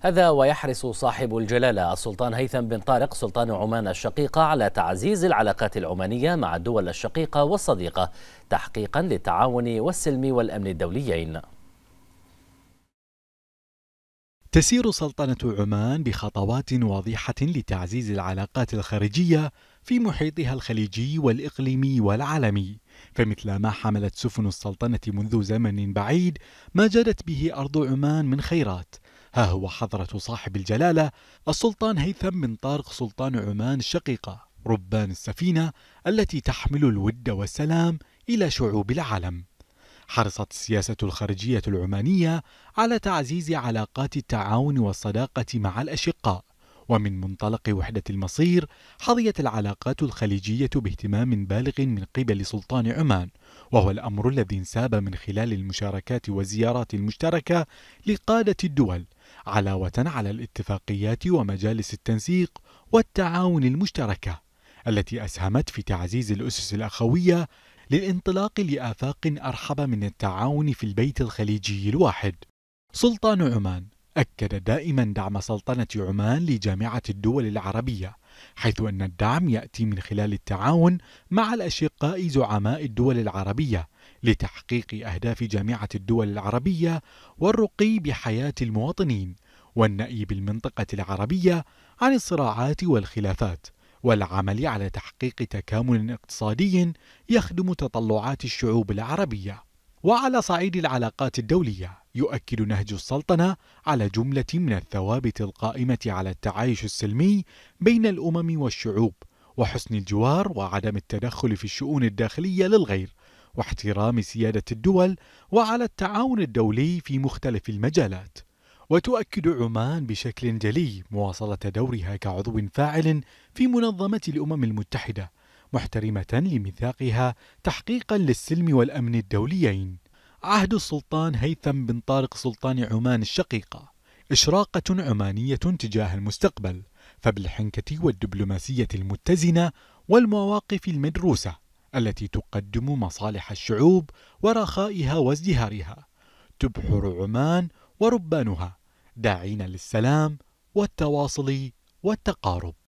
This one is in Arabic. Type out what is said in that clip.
هذا ويحرص صاحب الجلالة السلطان هيثم بن طارق سلطان عمان الشقيقة على تعزيز العلاقات العمانية مع الدول الشقيقة والصديقة تحقيقا للتعاون والسلم والأمن الدوليين تسير سلطنة عمان بخطوات واضحة لتعزيز العلاقات الخارجية في محيطها الخليجي والإقليمي والعالمي فمثل ما حملت سفن السلطنة منذ زمن بعيد ما جرت به أرض عمان من خيرات ها هو حضرة صاحب الجلالة السلطان هيثم بن طارق سلطان عمان الشقيقة ربان السفينة التي تحمل الود والسلام إلى شعوب العالم حرصت السياسة الخارجية العمانية على تعزيز علاقات التعاون والصداقة مع الأشقاء ومن منطلق وحدة المصير حظيت العلاقات الخليجية باهتمام بالغ من قبل سلطان عمان وهو الأمر الذي انساب من خلال المشاركات والزيارات المشتركة لقادة الدول علاوة على الاتفاقيات ومجالس التنسيق والتعاون المشتركة التي أسهمت في تعزيز الأسس الأخوية للانطلاق لآفاق أرحب من التعاون في البيت الخليجي الواحد. سلطان عمان أكد دائما دعم سلطنة عمان لجامعة الدول العربية حيث أن الدعم يأتي من خلال التعاون مع الأشقاء زعماء الدول العربية لتحقيق أهداف جامعة الدول العربية والرقي بحياة المواطنين والنأي بالمنطقة العربية عن الصراعات والخلافات والعمل على تحقيق تكامل اقتصادي يخدم تطلعات الشعوب العربية وعلى صعيد العلاقات الدولية يؤكد نهج السلطنة على جملة من الثوابت القائمة على التعايش السلمي بين الأمم والشعوب وحسن الجوار وعدم التدخل في الشؤون الداخلية للغير واحترام سيادة الدول وعلى التعاون الدولي في مختلف المجالات وتؤكد عمان بشكل جلي مواصلة دورها كعضو فاعل في منظمة الأمم المتحدة محترمة لميثاقها تحقيقا للسلم والأمن الدوليين عهد السلطان هيثم بن طارق سلطان عمان الشقيقة إشراقة عمانية تجاه المستقبل فبالحنكة والدبلوماسية المتزنة والمواقف المدروسة التي تقدم مصالح الشعوب ورخائها وازدهارها تبحر عمان وربانها داعين للسلام والتواصل والتقارب